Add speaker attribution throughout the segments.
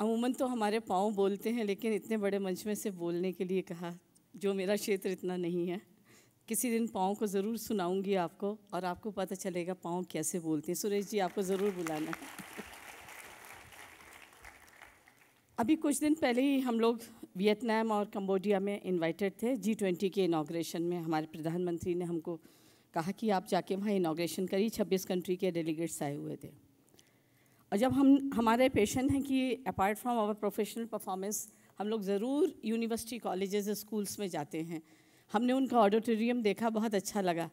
Speaker 1: अमूमन तो हमारे पाँव बोलते हैं लेकिन इतने बड़े मंच में से बोलने के लिए कहा जो मेरा क्षेत्र इतना नहीं है किसी दिन पाँव को ज़रूर सुनाऊंगी आपको और आपको पता चलेगा पाँव कैसे बोलते हैं सुरेश जी आपको ज़रूर बुलाना है अभी कुछ दिन पहले ही हम लोग वियतनाम और कम्बोडिया में इनवाइटेड थे जी ट्वेंटी के इनाग्रेशन में हमारे प्रधानमंत्री ने हमको कहा कि आप जाके वहाँ इनाग्रेशन करिए छब्बीस कंट्री के डेलीगेट्स आए हुए थे और जब हम हमारे पेशेंट हैं कि apart from our professional performance हम लोग ज़रूर यूनिवर्सिटी कॉलेजेस स्कूल्स में जाते हैं हमने उनका ऑडिटोरियम देखा बहुत अच्छा लगा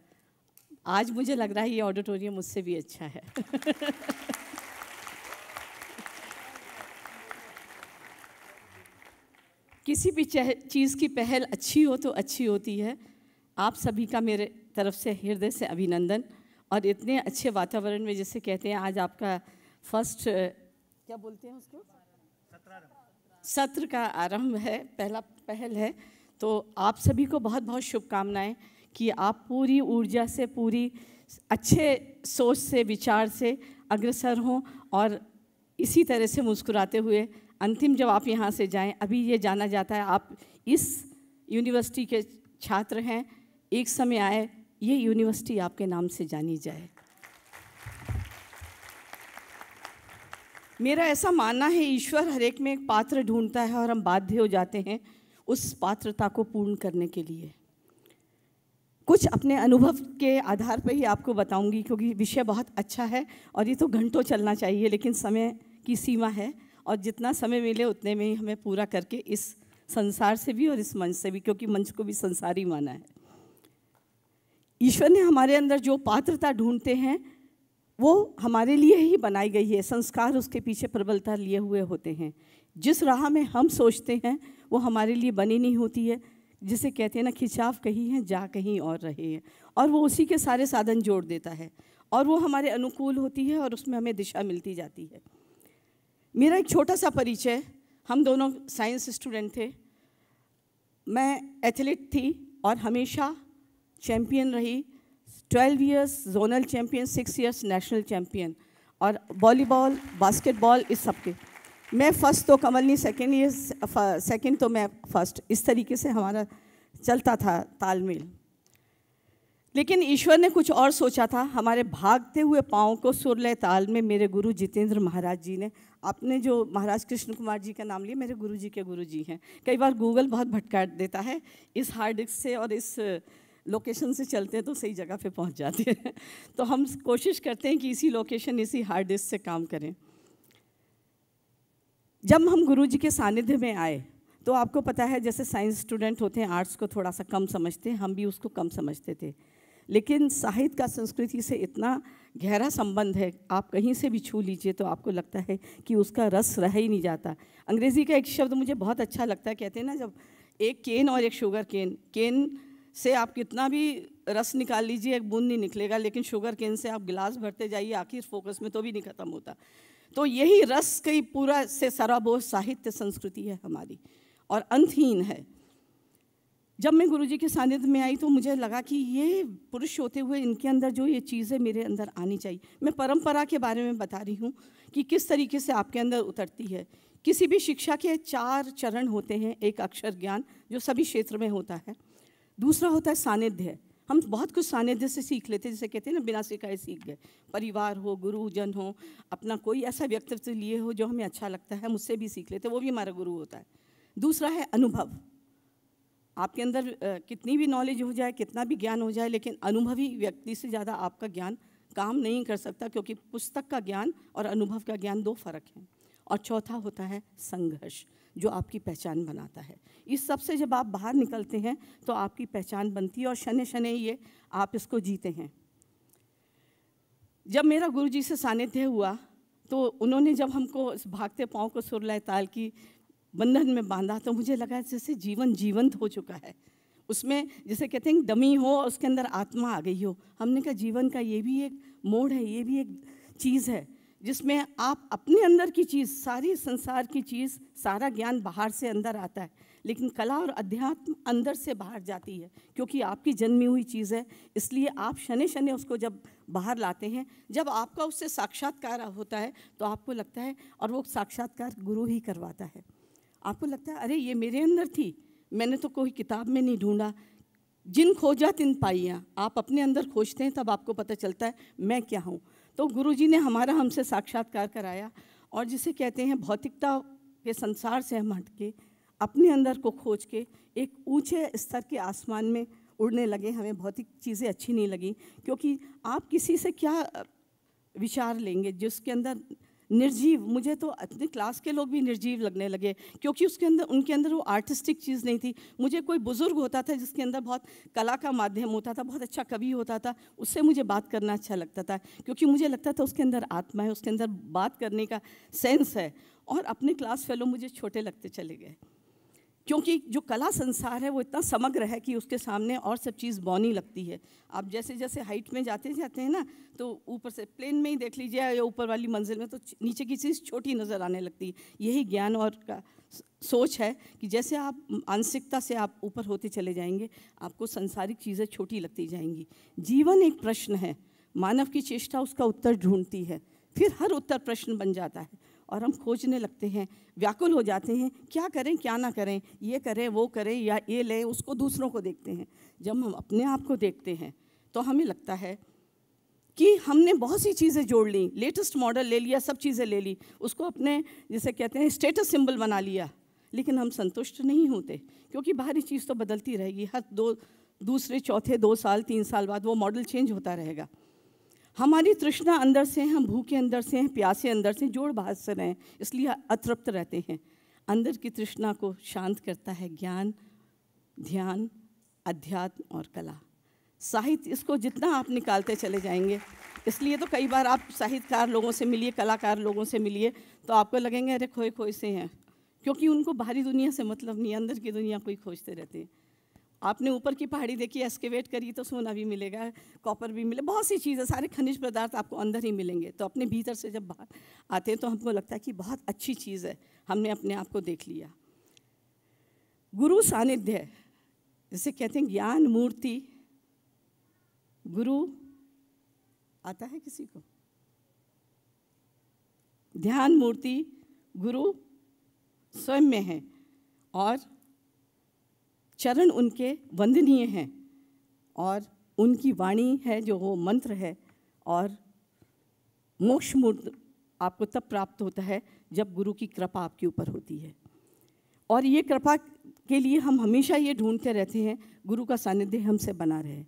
Speaker 1: आज मुझे लग रहा है ये ऑडिटोरियम मुझसे भी अच्छा है किसी भी चीज़ की पहल अच्छी हो तो अच्छी होती है आप सभी का मेरे तरफ से हृदय से अभिनंदन और इतने अच्छे वातावरण में जैसे कहते हैं आज आपका फर्स्ट क्या बोलते हैं उसको सत्र का आरंभ है पहला पहल है तो आप सभी को बहुत बहुत शुभकामनाएं कि आप पूरी ऊर्जा से पूरी अच्छे सोच से विचार से अग्रसर हों और इसी तरह से मुस्कुराते हुए अंतिम जब आप यहाँ से जाएं अभी ये जाना जाता है आप इस यूनिवर्सिटी के छात्र हैं एक समय आए ये यूनिवर्सिटी आपके नाम से जानी जाए मेरा ऐसा मानना है ईश्वर हरेक में एक पात्र ढूंढता है और हम बाध्य हो जाते हैं उस पात्रता को पूर्ण करने के लिए कुछ अपने अनुभव के आधार पर ही आपको बताऊंगी क्योंकि विषय बहुत अच्छा है और ये तो घंटों चलना चाहिए लेकिन समय की सीमा है और जितना समय मिले उतने में ही हमें पूरा करके इस संसार से भी और इस मंच से भी क्योंकि मंच को भी संसारी माना है ईश्वर ने हमारे अंदर जो पात्रता ढूंढते हैं वो हमारे लिए ही बनाई गई है संस्कार उसके पीछे प्रबलता लिए हुए होते हैं जिस राह में हम सोचते हैं वो हमारे लिए बनी नहीं होती है जिसे कहते हैं ना खिंचाव कहीं है जा कहीं और रहे हैं और वो उसी के सारे साधन जोड़ देता है और वो हमारे अनुकूल होती है और उसमें हमें दिशा मिलती जाती है मेरा एक छोटा सा परिचय हम दोनों साइंस स्टूडेंट थे मैं एथलीट थी और हमेशा चैम्पियन रही 12 years zonal champion, 6 years national champion. और वॉलीबॉल बास्केटबॉल इस सब के मैं फ़र्स्ट तो कमलनी सेकेंड ईयर सेकेंड तो मैं फ़र्स्ट इस तरीके से हमारा चलता था तालमेल लेकिन ईश्वर ने कुछ और सोचा था हमारे भागते हुए पाँव को सुरलय ताल में मेरे गुरु जितेंद्र महाराज जी ने आपने जो महाराज कृष्ण कुमार जी का नाम लिया मेरे गुरु जी के गुरु जी हैं कई बार गूगल बहुत भटका देता है इस हार्ड डिस्क से और इस लोकेशन से चलते हैं तो सही जगह पे पहुंच जाते हैं तो हम कोशिश करते हैं कि इसी लोकेशन इसी हार्ड डिस्क से काम करें जब हम गुरु जी के सानिध्य में आए तो आपको पता है जैसे साइंस स्टूडेंट होते हैं आर्ट्स को थोड़ा सा कम समझते हैं हम भी उसको कम समझते थे लेकिन साहित्य का संस्कृति से इतना गहरा संबंध है आप कहीं से भी छू लीजिए तो आपको लगता है कि उसका रस रह ही नहीं जाता अंग्रेज़ी का एक शब्द मुझे बहुत अच्छा लगता है कहते हैं ना जब एक केन और एक शुगर केन केन से आप कितना भी रस निकाल लीजिए एक बूंद नहीं निकलेगा लेकिन शुगर केन से आप गिलास भरते जाइए आखिर फोकस में तो भी नहीं ख़त्म होता तो यही रस कई पूरा से सराबोर साहित्य संस्कृति है हमारी और अंतहीन है जब मैं गुरुजी के सानिध्य में आई तो मुझे लगा कि ये पुरुष होते हुए इनके अंदर जो ये चीज़ें मेरे अंदर आनी चाहिए मैं परंपरा के बारे में बता रही हूँ कि किस तरीके से आपके अंदर उतरती है किसी भी शिक्षा के चार चरण होते हैं एक अक्षर ज्ञान जो सभी क्षेत्र में होता है दूसरा होता है सानिध्य हम बहुत कुछ सानिध्य से सीख लेते हैं जैसे कहते हैं ना बिना सिखाए सीख गए परिवार हो गुरुजन हो अपना कोई ऐसा व्यक्तित्व लिए हो जो हमें अच्छा लगता है हम उससे भी सीख लेते हैं वो भी हमारा गुरु होता है दूसरा है अनुभव आपके अंदर कितनी भी नॉलेज हो जाए कितना भी ज्ञान हो जाए लेकिन अनुभवी व्यक्ति से ज़्यादा आपका ज्ञान काम नहीं कर सकता क्योंकि पुस्तक का ज्ञान और अनुभव का ज्ञान दो फर्क है और चौथा होता है संघर्ष जो आपकी पहचान बनाता है इस सब से जब आप बाहर निकलते हैं तो आपकी पहचान बनती है और शनि शनि ये आप इसको जीते हैं जब मेरा गुरुजी से सानिध्य हुआ तो उन्होंने जब हमको इस भागते पाँव को सुर ताल की बंधन में बांधा तो मुझे लगा जैसे जीवन जीवंत हो चुका है उसमें जैसे कहते हैं दमी हो और उसके अंदर आत्मा आ गई हो हमने कहा जीवन का ये भी एक मोड़ है ये भी एक चीज़ है जिसमें आप अपने अंदर की चीज़ सारी संसार की चीज़ सारा ज्ञान बाहर से अंदर आता है लेकिन कला और अध्यात्म अंदर से बाहर जाती है क्योंकि आपकी जन्मी हुई चीज़ है इसलिए आप शनि शनि उसको जब बाहर लाते हैं जब आपका उससे साक्षात्कार होता है तो आपको लगता है और वो साक्षात्कार गुरु ही करवाता है आपको लगता है अरे ये मेरे अंदर थी मैंने तो कोई किताब में नहीं ढूंढा जिन खोजा तिन पाइयाँ आप अपने अंदर खोजते हैं तब आपको पता चलता है मैं क्या हूँ तो गुरुजी ने हमारा हमसे साक्षात्कार कराया और जिसे कहते हैं भौतिकता के संसार से हम हट के अपने अंदर को खोज के एक ऊंचे स्तर के आसमान में उड़ने लगे हमें भौतिक चीज़ें अच्छी नहीं लगी क्योंकि आप किसी से क्या विचार लेंगे जिसके अंदर निर्जीव मुझे तो अपने क्लास के लोग भी निर्जीव लगने लगे क्योंकि उसके अंदर उनके अंदर वो आर्टिस्टिक चीज़ नहीं थी मुझे कोई बुज़ुर्ग होता था जिसके अंदर बहुत कला का माध्यम होता था बहुत अच्छा कवि होता था उससे मुझे बात करना अच्छा लगता था क्योंकि मुझे लगता था उसके अंदर आत्मा है उसके अंदर बात करने का सेंस है और अपने क्लास फेलो मुझे छोटे लगते चले गए क्योंकि जो कला संसार है वो इतना समग्र है कि उसके सामने और सब चीज़ बौनी लगती है आप जैसे जैसे हाइट में जाते जाते हैं ना तो ऊपर से प्लेन में ही देख लीजिए या ऊपर वाली मंजिल में तो नीचे की चीज़ छोटी नज़र आने लगती है यही ज्ञान और का सोच है कि जैसे आप मानसिकता से आप ऊपर होते चले जाएंगे आपको संसारिक चीज़ें छोटी लगती जाएंगी जीवन एक प्रश्न है मानव की चेष्टा उसका उत्तर ढूंढती है फिर हर उत्तर प्रश्न बन जाता है और हम खोजने लगते हैं व्याकुल हो जाते हैं क्या करें क्या ना करें ये करें वो करें या ये लें उसको दूसरों को देखते हैं जब हम अपने आप को देखते हैं तो हमें लगता है कि हमने बहुत सी चीज़ें जोड़ ली लेटेस्ट मॉडल ले लिया सब चीज़ें ले ली उसको अपने जिसे कहते हैं स्टेटस सिंबल बना लिया लेकिन हम संतुष्ट नहीं होते क्योंकि बाहरी चीज़ तो बदलती रहेगी हर दो दूसरे चौथे दो साल तीन साल बाद वो मॉडल चेंज होता रहेगा हमारी तृष्णा अंदर से है हम भूखे अंदर से हैं प्यासे अंदर से जोड़ भाग से रहें इसलिए अतृप्त रहते हैं अंदर की तृष्णा को शांत करता है ज्ञान ध्यान अध्यात्म और कला साहित्य इसको जितना आप निकालते चले जाएंगे इसलिए तो कई बार आप साहित्यकार लोगों से मिलिए कलाकार लोगों से मिलिए तो आपको लगेंगे अरे खोए खोए से हैं क्योंकि उनको बाहरी दुनिया से मतलब नहीं अंदर की दुनिया को ही खोजते रहते हैं आपने ऊपर की पहाड़ी देखी एस्केवेट करी तो सोना भी मिलेगा कॉपर भी मिले बहुत सी चीज़ें सारे खनिज पदार्थ आपको अंदर ही मिलेंगे तो अपने भीतर से जब बाहर आते हैं तो हमको लगता है कि बहुत अच्छी चीज़ है हमने अपने आप को देख लिया गुरु सानिध्य जिसे कहते हैं ज्ञान मूर्ति गुरु आता है किसी को ध्यान मूर्ति गुरु स्वयं में है और चरण उनके वंदनीय हैं और उनकी वाणी है जो वो मंत्र है और मोक्ष मूर्त आपको तब प्राप्त होता है जब गुरु की कृपा आपके ऊपर होती है और ये कृपा के लिए हम हमेशा ये ढूंढते रहते हैं गुरु का सानिध्य हमसे बना रहे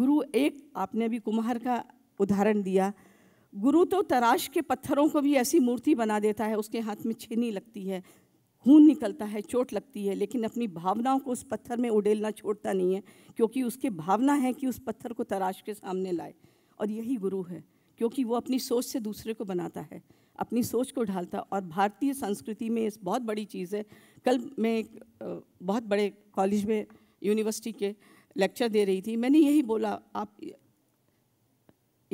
Speaker 1: गुरु एक आपने अभी कुम्हार का उदाहरण दिया गुरु तो तराश के पत्थरों को भी ऐसी मूर्ति बना देता है उसके हाथ में छेनी लगती है खून निकलता है चोट लगती है लेकिन अपनी भावनाओं को उस पत्थर में उडेलना छोड़ता नहीं है क्योंकि उसकी भावना है कि उस पत्थर को तराश के सामने लाए और यही गुरु है क्योंकि वो अपनी सोच से दूसरे को बनाता है अपनी सोच को ढालता और भारतीय संस्कृति में इस बहुत बड़ी चीज़ है कल मैं एक बहुत बड़े कॉलेज में यूनिवर्सिटी के लेक्चर दे रही थी मैंने यही बोला आप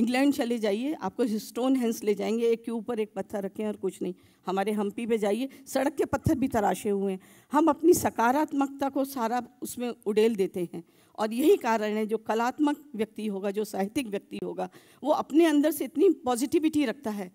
Speaker 1: इंग्लैंड चले जाइए आपको स्टोन हैंस ले जाएंगे एक के ऊपर एक पत्थर रखें और कुछ नहीं हमारे हम्पी पे जाइए सड़क के पत्थर भी तराशे हुए हैं हम अपनी सकारात्मकता को सारा उसमें उडेल देते हैं और यही कारण है जो कलात्मक व्यक्ति होगा जो साहित्यिक व्यक्ति होगा वो अपने अंदर से इतनी पॉजिटिविटी रखता है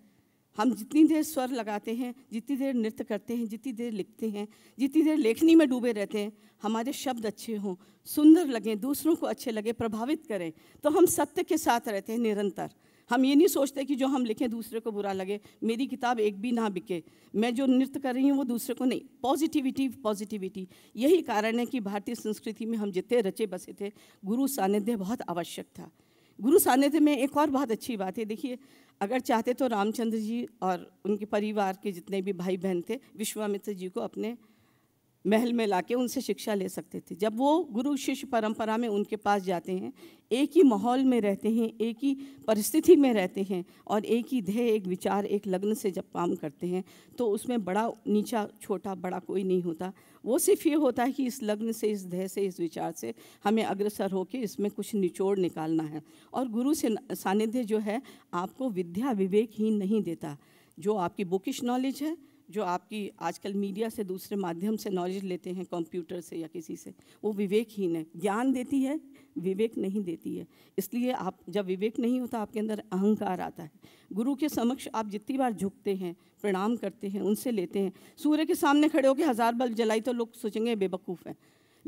Speaker 1: हम जितनी देर स्वर लगाते हैं जितनी देर नृत्य करते हैं जितनी देर लिखते हैं जितनी देर लेखनी में डूबे रहते हैं हमारे शब्द अच्छे हों सुंदर लगें दूसरों को अच्छे लगे प्रभावित करें तो हम सत्य के साथ रहते हैं निरंतर हम ये नहीं सोचते कि जो हम लिखें दूसरे को बुरा लगे मेरी किताब एक भी ना बिके मैं जो नृत्य कर रही हूँ वो दूसरे को नहीं पॉजिटिविटी पॉजिटिविटी यही कारण है कि भारतीय संस्कृति में हम जितने रचे बसे थे गुरु सानिध्य बहुत आवश्यक था गुरु सानिध्य में एक और बहुत अच्छी बात है देखिए अगर चाहते तो रामचंद्र जी और उनके परिवार के जितने भी भाई बहन थे विश्वामित्र जी को अपने महल में लाके उनसे शिक्षा ले सकते थे जब वो गुरु शिष्य परंपरा में उनके पास जाते हैं एक ही माहौल में रहते हैं एक ही परिस्थिति में रहते हैं और एक ही ध्येय एक विचार एक लग्न से जब काम करते हैं तो उसमें बड़ा नीचा छोटा बड़ा कोई नहीं होता वो सिर्फ ये होता है कि इस लग्न से इस ध्यय से इस विचार से हमें अग्रसर होकर इसमें कुछ निचोड़ निकालना है और गुरु से सानिध्य जो है आपको विद्या विवेक ही नहीं देता जो आपकी बुकिश नॉलेज है जो आपकी आजकल मीडिया से दूसरे माध्यम से नॉलेज लेते हैं कंप्यूटर से या किसी से वो विवेकहीन है ज्ञान देती है विवेक नहीं देती है इसलिए आप जब विवेक नहीं होता आपके अंदर अहंकार आता है गुरु के समक्ष आप जितनी बार झुकते हैं प्रणाम करते हैं उनसे लेते हैं सूर्य के सामने खड़े होकर हज़ार बल्ब जलाई तो लोग सोचेंगे बेवकूफ़ हैं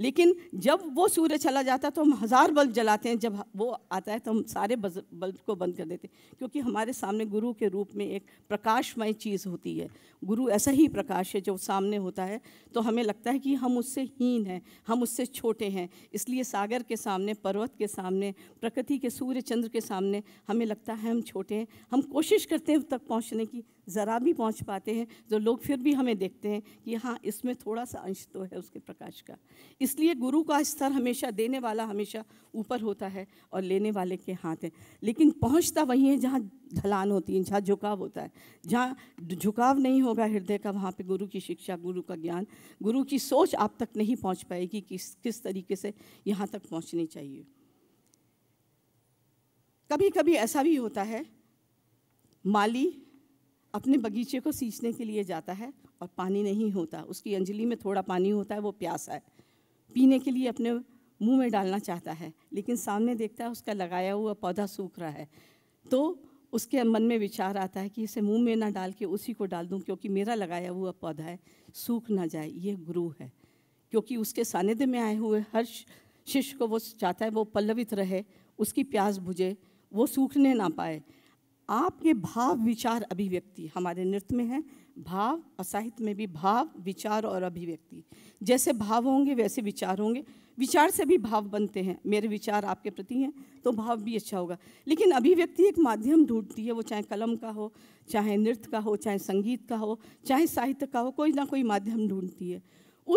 Speaker 1: लेकिन जब वो सूर्य चला जाता है तो हम हज़ार बल्ब जलाते हैं जब वो आता है तो हम सारे बल्ब को बंद कर देते हैं क्योंकि हमारे सामने गुरु के रूप में एक प्रकाशमय चीज़ होती है गुरु ऐसा ही प्रकाश है जो सामने होता है तो हमें लगता है कि हम उससे हीन हैं हम उससे छोटे हैं इसलिए सागर के सामने पर्वत के सामने प्रकृति के सूर्य चंद्र के सामने हमें लगता है हम छोटे हैं हम कोशिश करते हैं तक पहुँचने की ज़रा भी पहुंच पाते हैं तो लोग फिर भी हमें देखते हैं कि हाँ इसमें थोड़ा सा अंश तो है उसके प्रकाश का इसलिए गुरु का स्तर हमेशा देने वाला हमेशा ऊपर होता है और लेने वाले के हाथ है लेकिन पहुँचता वही है जहाँ ढलान होती है जहाँ झुकाव होता है जहाँ झुकाव नहीं होगा हृदय का वहाँ पर गुरु की शिक्षा गुरु का ज्ञान गुरु की सोच आप तक नहीं पहुँच पाएगी कि किस किस तरीके से यहाँ तक पहुँचनी चाहिए कभी कभी ऐसा भी होता है माली अपने बगीचे को सींचने के लिए जाता है और पानी नहीं होता उसकी अंजलि में थोड़ा पानी होता है वो प्यासा है पीने के लिए अपने मुंह में डालना चाहता है लेकिन सामने देखता है उसका लगाया हुआ पौधा सूख रहा है तो उसके मन में विचार आता है कि इसे मुंह में ना डाल के उसी को डाल दूं क्योंकि मेरा लगाया हुआ पौधा है सूख ना जाए ये गुरु है क्योंकि उसके सानिध्य में आए हुए हर शिष्य को वो चाहता है वो पल्लवित रहे उसकी प्यास बुझे वो सूखने ना पाए आपके भाव विचार अभिव्यक्ति हमारे नृत्य में है भाव और साहित्य में भी भाव विचार और अभिव्यक्ति जैसे भाव होंगे वैसे विचार होंगे विचार से भी भाव बनते हैं मेरे विचार आपके प्रति हैं तो भाव भी अच्छा होगा लेकिन अभिव्यक्ति एक माध्यम ढूंढती है वो चाहे कलम का हो चाहे नृत्य का हो चाहे संगीत का हो चाहे साहित्य का हो कोई ना कोई माध्यम ढूंढती है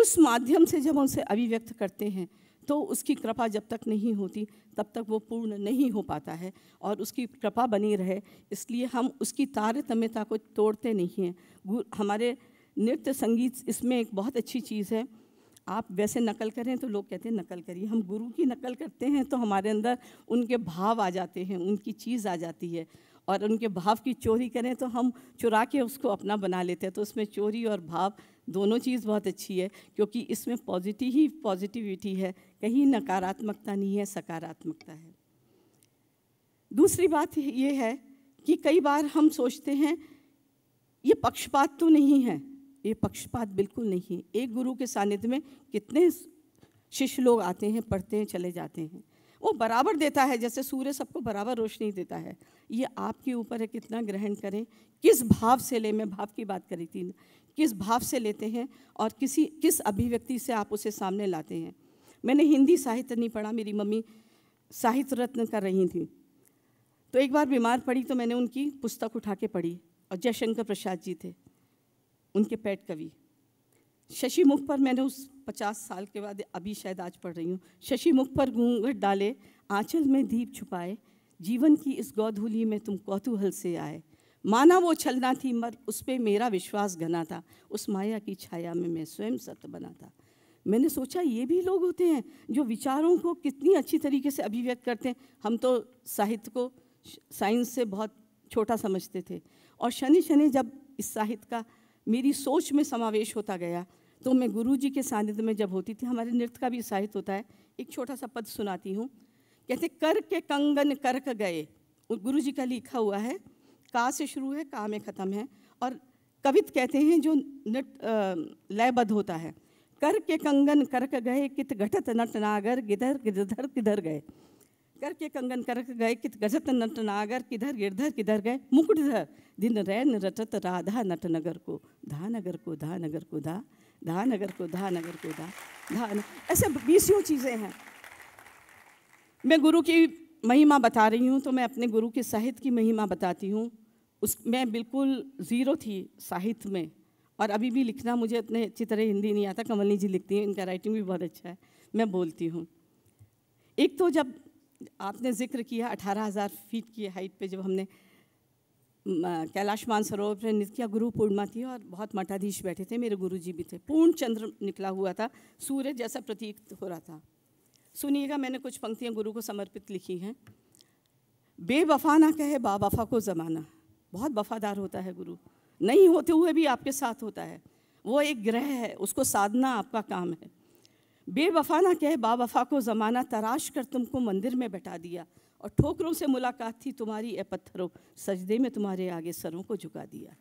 Speaker 1: उस माध्यम से जब हम उसे अभिव्यक्त करते हैं तो उसकी कृपा जब तक नहीं होती तब तक वो पूर्ण नहीं हो पाता है और उसकी कृपा बनी रहे इसलिए हम उसकी तारतम्यता को तोड़ते नहीं हैं हमारे नृत्य संगीत इसमें एक बहुत अच्छी चीज़ है आप वैसे नकल करें तो लोग कहते हैं नकल करिए हम गुरु की नकल करते हैं तो हमारे अंदर उनके भाव आ जाते हैं उनकी चीज़ आ जाती है और उनके भाव की चोरी करें तो हम चुरा के उसको अपना बना लेते हैं तो उसमें चोरी और भाव दोनों चीज़ बहुत अच्छी है क्योंकि इसमें पॉजिटिव ही पॉजिटिविटी है कहीं नकारात्मकता नहीं है सकारात्मकता है दूसरी बात ये है कि कई बार हम सोचते हैं ये पक्षपात तो नहीं है ये पक्षपात बिल्कुल नहीं है एक गुरु के सानिध्य में कितने शिष्य लोग आते हैं पढ़ते हैं चले जाते हैं वो बराबर देता है जैसे सूर्य सबको बराबर रोशनी देता है ये आपके ऊपर है कितना ग्रहण करें किस भाव से ले मैं भाव की बात करी थी किस भाव से लेते हैं और किसी किस अभिव्यक्ति से आप उसे सामने लाते हैं मैंने हिंदी साहित्य नहीं पढ़ा मेरी मम्मी साहित्य रत्न कर रही थी तो एक बार बीमार पड़ी तो मैंने उनकी पुस्तक उठा के पढ़ी और जयशंकर प्रसाद जी थे उनके पेट कवि शशि मुख पर मैंने उस पचास साल के बाद अभी शायद आज पढ़ रही हूँ शशि मुख पर घूंघट डाले आंचल में दीप छुपाए जीवन की इस गौधूली में तुम कौतूहल से आए माना वो छलना थी मर उस पर मेरा विश्वास घना था उस माया की छाया में मैं स्वयं सत्य बना था मैंने सोचा ये भी लोग होते हैं जो विचारों को कितनी अच्छी तरीके से अभिव्यक्त करते हैं हम तो साहित्य को साइंस से बहुत छोटा समझते थे और शनि शनि जब इस साहित्य का मेरी सोच में समावेश होता गया तो मैं गुरु जी के सानिध्य में जब होती थी हमारे नृत्य का भी साहित्य होता है एक छोटा सा पद सुनाती हूँ कहते कर के कंगन करक गए गुरु जी का लिखा हुआ है का से शुरू है का में ख़त्म है और कवित कहते हैं जो नट लयबद्ध होता है कर के कंगन करक गए कित घटत नट नागर गिधर गिरधर किधर गए कर के कंगन करक गए कित गजत नट नागर किधर गिरधर किधर गए मुकुटधर दिन रैन रटत राधा नट नगर को धा नगर को धा नगर को धा धा नगर को धा नगर को धा धा ऐसे बीसियों चीज़ें हैं मैं गुरु की महिमा बता रही हूँ तो मैं अपने गुरु के साहित्य की महिमा बताती हूँ उस मैं बिल्कुल ज़ीरो थी साहित्य में और अभी भी लिखना मुझे इतने अच्छी तरह हिंदी नहीं आता कमलनी जी लिखती हैं इनका राइटिंग भी बहुत अच्छा है मैं बोलती हूँ एक तो जब आपने जिक्र किया अठारह हज़ार फीट की हाइट पे जब हमने कैलाश मानसरोवर पर नृत्य किया गुरु पूर्णिमा थी और बहुत मठाधीश बैठे थे मेरे गुरु जी भी थे पूर्ण चंद्र निकला हुआ था सूर्य जैसा प्रतीक हो रहा था सुनिएगा मैंने कुछ पंक्तियाँ गुरु को समर्पित लिखी हैं बेवफा ना कहे बाफा को ज़माना बहुत वफादार होता है गुरु नहीं होते हुए भी आपके साथ होता है वो एक ग्रह है उसको साधना आपका काम है बेवफा ना कहे बाफा को ज़माना तराश कर तुमको मंदिर में बैठा दिया और ठोकरों से मुलाकात थी तुम्हारी ए पत्थरों सजदे में तुम्हारे आगे सरों को झुका दिया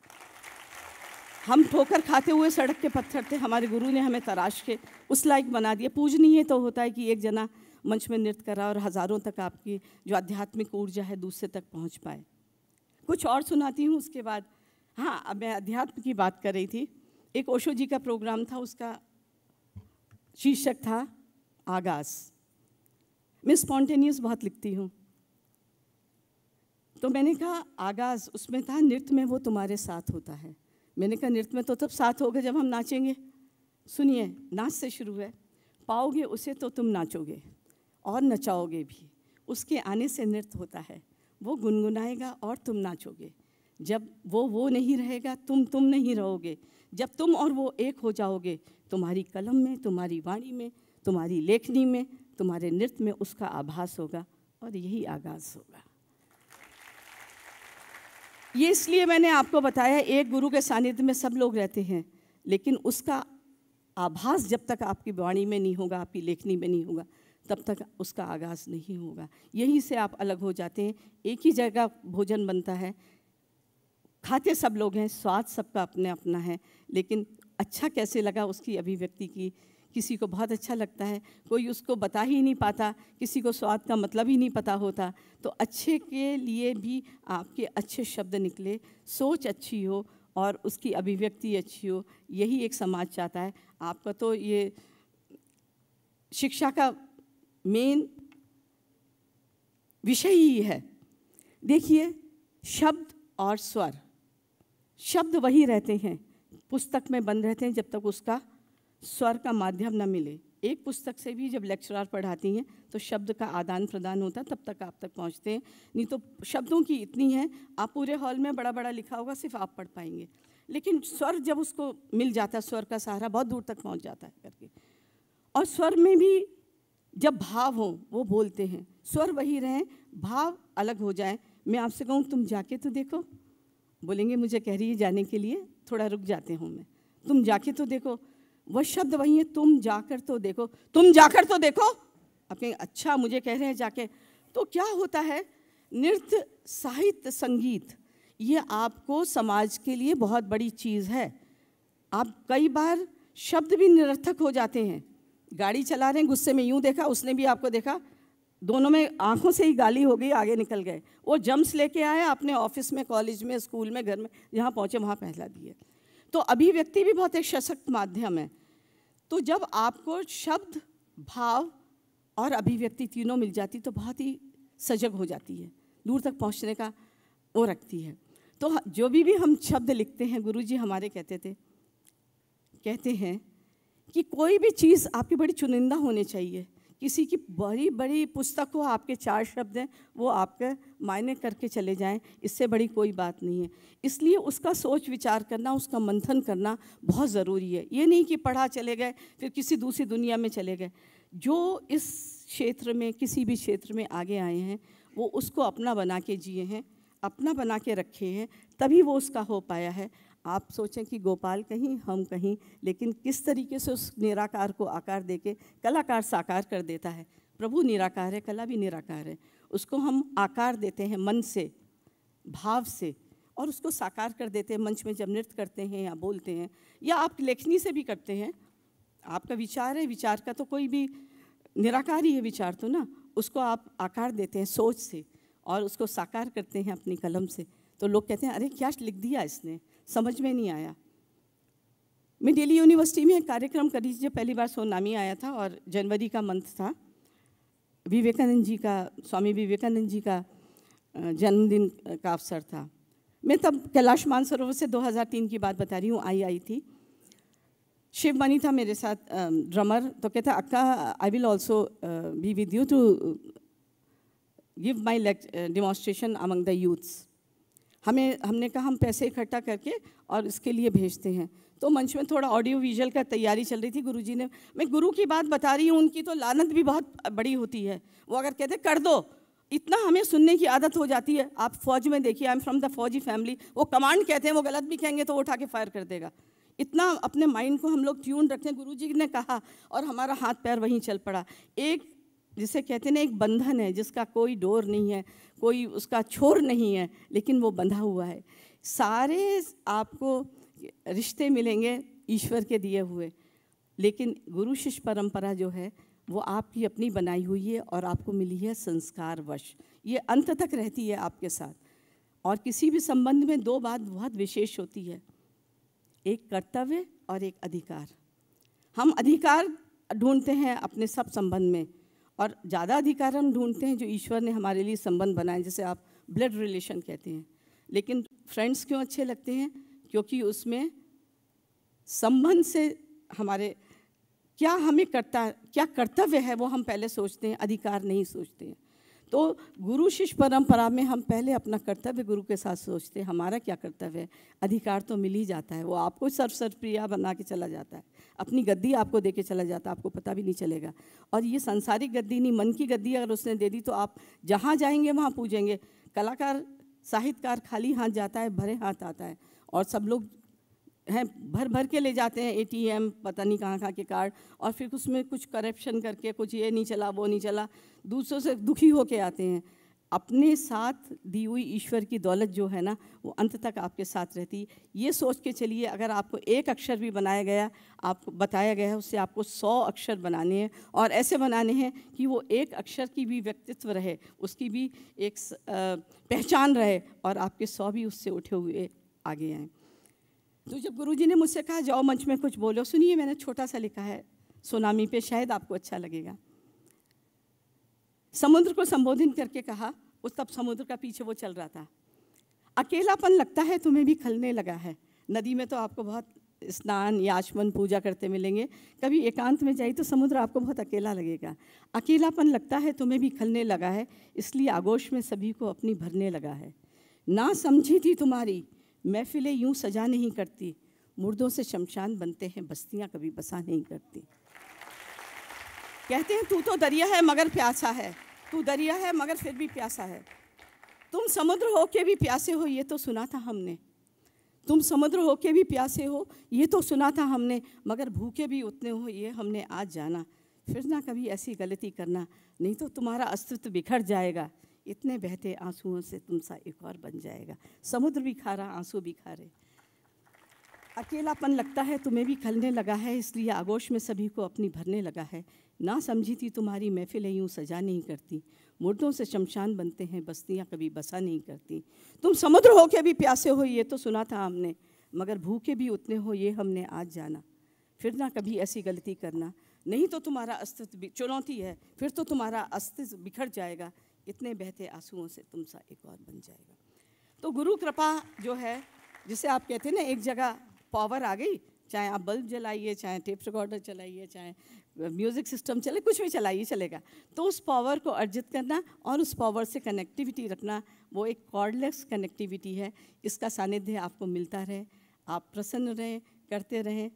Speaker 1: हम ठोकर खाते हुए सड़क के पत्थर थे हमारे गुरु ने हमें तराश के उस लायक बना दिया पूजनीय तो होता है कि एक जना मंच में नृत्य करा और हज़ारों तक आपकी जो आध्यात्मिक ऊर्जा है दूसरे तक पहुँच पाए कुछ और सुनाती हूँ उसके बाद हाँ अब मैं अध्यात्म की बात कर रही थी एक ओशो जी का प्रोग्राम था उसका शीर्षक था आगाज मैं स्पॉन्टेनियस बहुत लिखती हूँ तो मैंने कहा आगाज़ उसमें था नृत्य में वो तुम्हारे साथ होता है मैंने कहा नृत्य में तो तब साथ होगा जब हम नाचेंगे सुनिए नाच से शुरू है पाओगे उसे तो तुम नाचोगे और नचाओगे भी उसके आने से नृत्य होता है वो गुनगुनाएगा और तुम नाचोगे जब वो वो नहीं रहेगा तुम तुम नहीं रहोगे जब तुम और वो एक हो जाओगे तुम्हारी कलम में तुम्हारी वाणी में तुम्हारी लेखनी में तुम्हारे नृत्य में उसका आभास होगा और यही आगाज़ होगा ये इसलिए मैंने आपको बताया एक गुरु के सानिध्य में सब लोग रहते हैं लेकिन उसका आभास जब तक आपकी वाणी में नहीं होगा आपकी लेखनी में नहीं होगा तब तक उसका आगाज़ नहीं होगा यहीं से आप अलग हो जाते हैं एक ही जगह भोजन बनता है खाते सब लोग हैं स्वाद सबका अपने अपना है लेकिन अच्छा कैसे लगा उसकी अभिव्यक्ति की किसी को बहुत अच्छा लगता है कोई उसको बता ही नहीं पाता किसी को स्वाद का मतलब ही नहीं पता होता तो अच्छे के लिए भी आपके अच्छे शब्द निकले सोच अच्छी हो और उसकी अभिव्यक्ति अच्छी हो यही एक समाज चाहता है आपका तो ये शिक्षा का मेन विषय ही है देखिए शब्द और स्वर शब्द वही रहते हैं पुस्तक में बंद रहते हैं जब तक उसका स्वर का माध्यम न मिले एक पुस्तक से भी जब लेक्चरार पढ़ाती हैं तो शब्द का आदान प्रदान होता है तब तक आप तक पहुंचते हैं नहीं तो शब्दों की इतनी है आप पूरे हॉल में बड़ा बड़ा लिखा होगा सिर्फ आप पढ़ पाएंगे लेकिन स्वर जब उसको मिल जाता है स्वर का सहारा बहुत दूर तक पहुंच जाता है करके और स्वर में भी जब भाव हो वो बोलते हैं स्वर वही रहें भाव अलग हो जाए मैं आपसे कहूँ तुम जाके तो देखो बोलेंगे मुझे कह रही है जाने के लिए थोड़ा रुक जाते हूँ मैं तुम जाके तो देखो वह शब्द वही है तुम जाकर तो देखो तुम जाकर तो देखो आप कहेंगे अच्छा मुझे कह रहे हैं जाके तो क्या होता है नृत्य साहित्य संगीत ये आपको समाज के लिए बहुत बड़ी चीज़ है आप कई बार शब्द भी निरर्थक हो जाते हैं गाड़ी चला रहे हैं गुस्से में यूँ देखा उसने भी आपको देखा दोनों में आंखों से ही गाली हो गई आगे निकल गए वो जम्स लेके आए अपने ऑफिस में कॉलेज में स्कूल में घर में जहाँ पहुँचे वहाँ पहला दिए तो अभिव्यक्ति भी बहुत एक सशक्त माध्यम है तो जब आपको शब्द भाव और अभिव्यक्ति तीनों मिल जाती तो बहुत ही सजग हो जाती है दूर तक पहुँचने का वो रखती है तो जो भी भी हम शब्द लिखते हैं गुरुजी हमारे कहते थे कहते हैं कि कोई भी चीज़ आपकी बड़ी चुनिंदा होनी चाहिए किसी की बड़ी बड़ी पुस्तक हो आपके चार शब्द हैं वो आपके मायने करके चले जाएं इससे बड़ी कोई बात नहीं है इसलिए उसका सोच विचार करना उसका मंथन करना बहुत ज़रूरी है ये नहीं कि पढ़ा चले गए फिर किसी दूसरी दुनिया में चले गए जो इस क्षेत्र में किसी भी क्षेत्र में आगे आए हैं वो उसको अपना बना के जिए हैं अपना बना के रखे हैं तभी वो उसका हो पाया है आप सोचें कि गोपाल कहीं हम कहीं लेकिन किस तरीके से उस निराकार को आकार दे के कलाकार साकार कर देता है प्रभु निराकार है कला भी निराकार है उसको हम आकार देते हैं मन से भाव से और उसको साकार कर देते हैं मंच में जब नृत्य करते हैं या बोलते हैं या आप लेखनी से भी करते हैं आपका विचार है विचार का तो कोई भी निराकार ही है विचार तो ना उसको आप आकार देते हैं सोच से और उसको साकार करते हैं अपनी कलम से तो लोग कहते हैं अरे क्या लिख दिया इसने समझ में नहीं आया मैं दिल्ली यूनिवर्सिटी में एक कार्यक्रम करी जब पहली बार सोनामी आया था और जनवरी का मंथ था विवेकानंद जी का स्वामी विवेकानंद जी का जन्मदिन का अवसर था मैं तब कैलाश मानसरोवर से 2003 की बात बता रही हूँ आई आई थी शिव मनी था मेरे साथ ड्रमर तो कहता अक्का I will also be with you to give my demonstration among the youths हमें हमने कहा हम पैसे इकट्ठा करके और इसके लिए भेजते हैं तो मंच में थोड़ा ऑडियो विजुअल का तैयारी चल रही थी गुरुजी ने मैं गुरु की बात बता रही हूँ उनकी तो लानत भी बहुत बड़ी होती है वो अगर कहते कर दो इतना हमें सुनने की आदत हो जाती है आप फौज में देखिए आई एम फ्रॉम द फौजी फैमिली वो कमांड कहते हैं वो गलत भी कहेंगे तो वो उठा के फायर कर देगा इतना अपने माइंड को हम लोग ट्यून रखते हैं गुरु जी ने कहा और हमारा हाथ पैर वहीं चल पड़ा एक जिसे कहते हैं एक बंधन है जिसका कोई डोर नहीं है कोई उसका छोर नहीं है लेकिन वो बंधा हुआ है सारे आपको रिश्ते मिलेंगे ईश्वर के दिए हुए लेकिन गुरु शिष्य परंपरा जो है वो आपकी अपनी बनाई हुई है और आपको मिली है संस्कार वश ये अंत तक रहती है आपके साथ और किसी भी संबंध में दो बात बहुत विशेष होती है एक कर्तव्य और एक अधिकार हम अधिकार ढूंढते हैं अपने सब संबंध में और ज़्यादा अधिकार हम ढूंढते हैं जो ईश्वर ने हमारे लिए संबंध बनाए जैसे आप ब्लड रिलेशन कहते हैं लेकिन फ्रेंड्स क्यों अच्छे लगते हैं क्योंकि उसमें संबंध से हमारे क्या हमें करता क्या कर्तव्य है वो हम पहले सोचते हैं अधिकार नहीं सोचते हैं तो गुरु शिष्य परंपरा में हम पहले अपना कर्तव्य गुरु के साथ सोचते हमारा क्या कर्तव्य है अधिकार तो मिल ही जाता है वो आपको सर्वसर्वप्रिया बना के चला जाता है अपनी गद्दी आपको दे के चला जाता है आपको पता भी नहीं चलेगा और ये सांसारिक गद्दी नहीं मन की गद्दी अगर उसने दे दी तो आप जहाँ जाएंगे वहाँ पूजेंगे कलाकार साहित्यकार खाली हाथ जाता है भरे हाथ आता है और सब लोग हैं भर भर के ले जाते हैं एटीएम पता नहीं कहाँ कहाँ के कार्ड और फिर उसमें कुछ करप्शन करके कुछ ये नहीं चला वो नहीं चला दूसरों से दुखी होके आते हैं अपने साथ दी हुई ईश्वर की दौलत जो है ना वो अंत तक आपके साथ रहती ये सोच के चलिए अगर आपको एक अक्षर भी बनाया गया आपको बताया गया है उससे आपको सौ अक्षर बनाने हैं और ऐसे बनाने हैं कि वो एक अक्षर की भी व्यक्तित्व रहे उसकी भी एक पहचान रहे और आपके सौ भी उससे उठे हुए आगे आएँ तो जब गुरुजी ने मुझसे कहा जाओ मंच में कुछ बोलो सुनिए मैंने छोटा सा लिखा है सोनामी पे शायद आपको अच्छा लगेगा समुद्र को संबोधित करके कहा उस तब समुद्र का पीछे वो चल रहा था अकेलापन लगता है तुम्हें भी खलने लगा है नदी में तो आपको बहुत स्नान या आचमन पूजा करते मिलेंगे कभी एकांत में जाइए तो समुद्र आपको बहुत अकेला लगेगा अकेलापन लगता है तुम्हें भी खलने लगा है इसलिए आगोश में सभी को अपनी भरने लगा है ना समझी थी तुम्हारी महफिलें यूं सजा नहीं करती मुर्दों से शमशान बनते हैं बस्तियाँ कभी बसा नहीं करती कहते हैं तू तो दरिया है मगर प्यासा है तू दरिया है मगर फिर भी प्यासा है तुम समुद्र हो के भी प्यासे हो ये तो सुना था हमने तुम समुद्र हो के भी प्यासे हो ये तो सुना था हमने मगर भूखे भी उतने हो ये हमने आज जाना फिर ना कभी ऐसी गलती करना नहीं तो तुम्हारा अस्तित्व बिखर जाएगा इतने बहते आंसुओं से तुम सा एक और बन जाएगा समुद्र भी खा रहा आंसू भी खा रहे अकेलापन लगता है तुम्हें भी खलने लगा है इसलिए आगोश में सभी को अपनी भरने लगा है ना समझी थी तुम्हारी महफिलें यूँ सजा नहीं करती मुर्दों से शमशान बनते हैं बस्तियाँ कभी बसा नहीं करती तुम समुद्र हो के भी प्यासे हो ये तो सुना था हमने मगर भूखे भी उतने हो ये हमने आज जाना फिर ना कभी ऐसी गलती करना नहीं तो तुम्हारा अस्तित्व चुनौती है फिर तो तुम्हारा अस्तित्व बिखर जाएगा इतने बहते आंसुओं से तुम सा एक और बन जाएगा तो गुरु कृपा जो है जिसे आप कहते हैं ना एक जगह पावर आ गई चाहे आप बल्ब जलाइए चाहे टेप रिकॉर्डर चलाइए चाहे म्यूज़िक सिस्टम चले कुछ भी चलाइए चलेगा तो उस पावर को अर्जित करना और उस पावर से कनेक्टिविटी रखना वो एक कॉर्डलेस कनेक्टिविटी है इसका सानिध्य आपको मिलता रहे आप प्रसन्न रहें करते रहें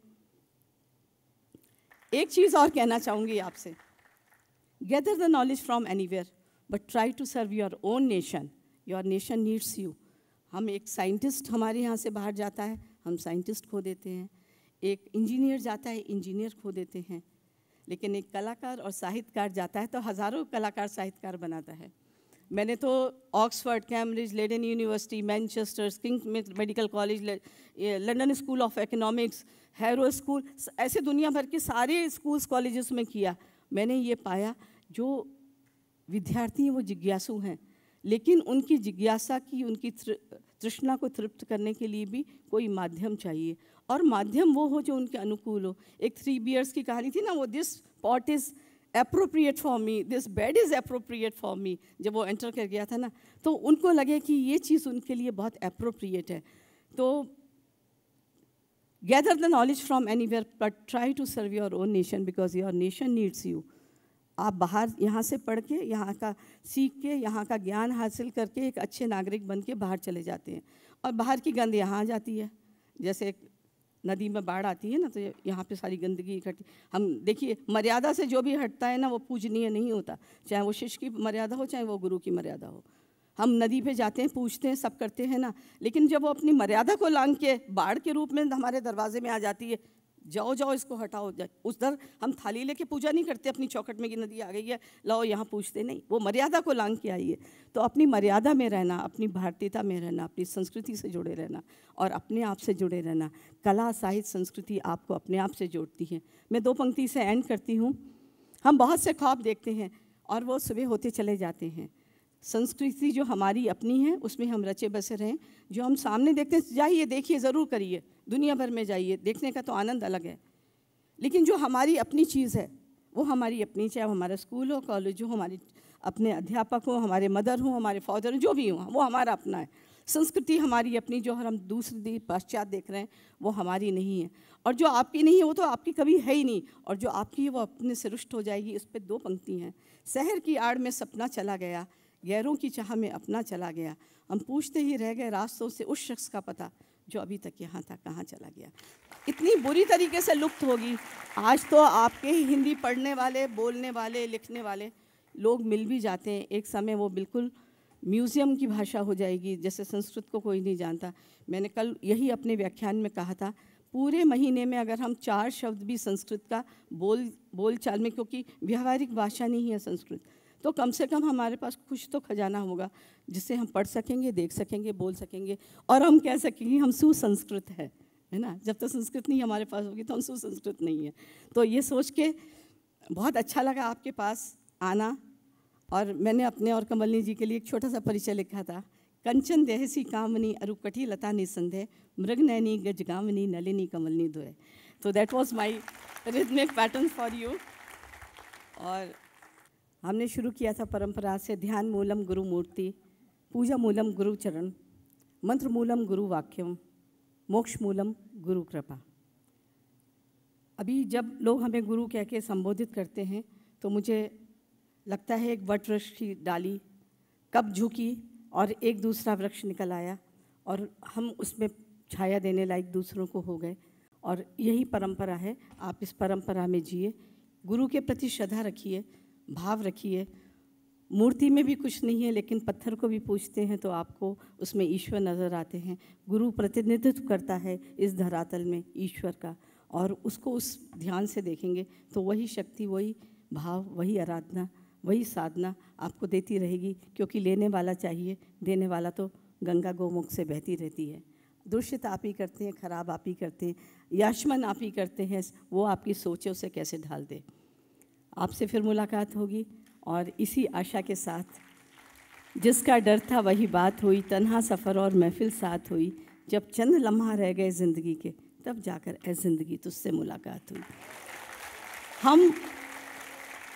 Speaker 1: एक चीज़ और कहना चाहूँगी आपसे gather the knowledge from anywhere but try to serve your own nation your nation needs you हम एक साइंटिस्ट हमारे यहाँ से बाहर जाता है हम साइंटिस्ट खो देते हैं एक इंजीनियर जाता है इंजीनियर खो देते हैं लेकिन एक कलाकार और साहित्यकार जाता है तो हज़ारों कलाकार साहित्यकार बनाता है मैंने तो Oxford Cambridge Leiden University Manchester King Medical College London School of Economics Harrow School ऐसे दुनिया भर के सारे स्कूल्स कॉलेजेस में किया मैंने ये पाया जो विद्यार्थी हैं वो जिज्ञासु हैं लेकिन उनकी जिज्ञासा की उनकी तृष्णा को तृप्त करने के लिए भी कोई माध्यम चाहिए और माध्यम वो हो जो उनके अनुकूल हो एक थ्री बियर्स की कहानी थी ना वो this pot is appropriate for me this bed is appropriate for me जब वो एंटर कर गया था ना तो उनको लगे कि ये चीज़ उनके लिए बहुत अप्रोप्रिएट है तो the knowledge knowledge anywhere but try to serve your own nation because your nation needs you आप बाहर यहाँ से पढ़ के यहाँ का सीख के यहाँ का ज्ञान हासिल करके एक अच्छे नागरिक बन के बाहर चले जाते हैं और बाहर की गंद यहाँ आ जाती है जैसे एक नदी में बाढ़ आती है ना तो यहाँ पे सारी गंदगी इकट्ठी हम देखिए मर्यादा से जो भी हटता है ना वो पूजनीय नहीं होता चाहे वो शिष्य की मर्यादा हो चाहे वो गुरु की मर्यादा हो हम नदी पे जाते हैं पूछते हैं सब करते हैं ना लेकिन जब वो अपनी मर्यादा को लांग के बाढ़ के रूप में हमारे दरवाजे में आ जाती है जाओ जाओ इसको हटाओ उस दर हम थाली लेके पूजा नहीं करते अपनी चौखट में कि नदी आ गई है लाओ यहाँ पूछते नहीं वो मर्यादा को लांग के आइए तो अपनी मर्यादा में रहना अपनी भारतीयता में रहना अपनी संस्कृति से जुड़े रहना और अपने आप से जुड़े रहना कला साहित्य संस्कृति आपको अपने आप से जोड़ती है मैं दो पंक्ति से एंड करती हूँ हम बहुत से ख्वाब देखते हैं और वो सुबह होते चले जाते हैं संस्कृति जो हमारी अपनी है उसमें हम रचे बसे रहें जो हम सामने देखते हैं जाइए देखिए ज़रूर करिए दुनिया भर में जाइए देखने का तो आनंद अलग है लेकिन जो हमारी अपनी चीज़ है वो हमारी अपनी चाहे वो हमारा स्कूल हो कॉलेज हो हमारी अपने अध्यापक हो हमारे मदर हो हमारे फादर हो जो भी हो वो हमारा अपना है संस्कृति हमारी अपनी जो हम दूसरे पाश्चात्य देख रहे हैं वो हमारी नहीं है और जो आपकी नहीं है वो तो आपकी कभी है ही नहीं और जो आपकी है वो अपने से रुष्ट हो जाएगी उस पर दो पंक्ति हैं शहर की आड़ में सपना चला गया गैरों की चाह में अपना चला गया हम पूछते ही रह गए रास्तों से उस शख्स का पता जो अभी तक यहाँ था कहाँ चला गया इतनी बुरी तरीके से लुप्त होगी आज तो आपके ही हिंदी पढ़ने वाले बोलने वाले लिखने वाले लोग मिल भी जाते हैं एक समय वो बिल्कुल म्यूज़ियम की भाषा हो जाएगी जैसे संस्कृत को कोई नहीं जानता मैंने कल यही अपने व्याख्यान में कहा था पूरे महीने में अगर हम चार शब्द भी संस्कृत का बोल बोल चाल में क्योंकि व्यावहारिक भाषा नहीं है संस्कृत तो कम से कम हमारे पास कुछ तो खजाना होगा जिससे हम पढ़ सकेंगे देख सकेंगे बोल सकेंगे और हम कह सकेंगे हम सुसंस्कृत है है ना जब तक तो संस्कृत नहीं हमारे पास होगी तो हम सुसंस्कृत नहीं है तो ये सोच के बहुत अच्छा लगा आपके पास आना और मैंने अपने और कमलनी जी के लिए एक छोटा सा परिचय लिखा था कंचन देहसी कामनी अरुकटी लता निसंदेह मृगनैनी गजगामनी नलिनी कमलनी दुरे तो that was my rhythmic pattern for you और हमने शुरू किया था परंपरा से ध्यान मूलम गुरु मूर्ति पूजा मूलम गुरु चरण मंत्र मूलम गुरु वाक्यम मोक्ष मूलम गुरु कृपा अभी जब लोग हमें गुरु कह के संबोधित करते हैं तो मुझे लगता है एक वट वृक्ष की डाली कब झुकी और एक दूसरा वृक्ष निकल आया और हम उसमें छाया देने लायक दूसरों को हो गए और यही परंपरा है आप इस परंपरा में जिए गुरु के प्रति श्रद्धा रखिए भाव रखिए मूर्ति में भी कुछ नहीं है लेकिन पत्थर को भी पूछते हैं तो आपको उसमें ईश्वर नज़र आते हैं गुरु प्रतिनिधित्व करता है इस धरातल में ईश्वर का और उसको उस ध्यान से देखेंगे तो वही शक्ति वही भाव वही आराधना वही साधना आपको देती रहेगी क्योंकि लेने वाला चाहिए देने वाला तो गंगा गोमुख से बहती रहती है दूषित आप ही करते हैं खराब आप ही करते हैं याशमन आप ही करते हैं वो आपकी सोचों से कैसे ढाल दे आपसे फिर मुलाकात होगी और इसी आशा के साथ जिसका डर था वही बात हुई तन्हा सफ़र और महफिल साथ हुई जब चंद लम्हा रह गए ज़िंदगी के तब जाकर ए ज़िंदगी तुझसे मुलाकात हुई हम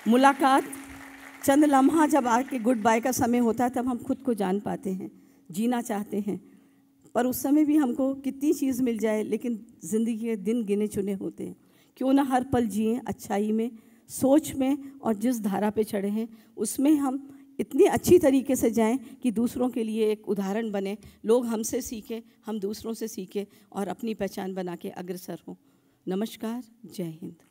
Speaker 1: मुलाकात चंद लम्हा जब आके गुड बाय का समय होता है तब हम खुद को जान पाते हैं जीना चाहते हैं पर उस समय भी हमको कितनी चीज़ मिल जाए लेकिन ज़िंदगी के दिन गिने चुने होते हैं क्यों ना हर पल जिए अच्छाई में सोच में और जिस धारा पे चढ़े हैं उसमें हम इतनी अच्छी तरीके से जाएं कि दूसरों के लिए एक उदाहरण बने लोग हमसे सीखें हम दूसरों से सीखें और अपनी पहचान बना के अग्रसर हों नमस्कार जय हिंद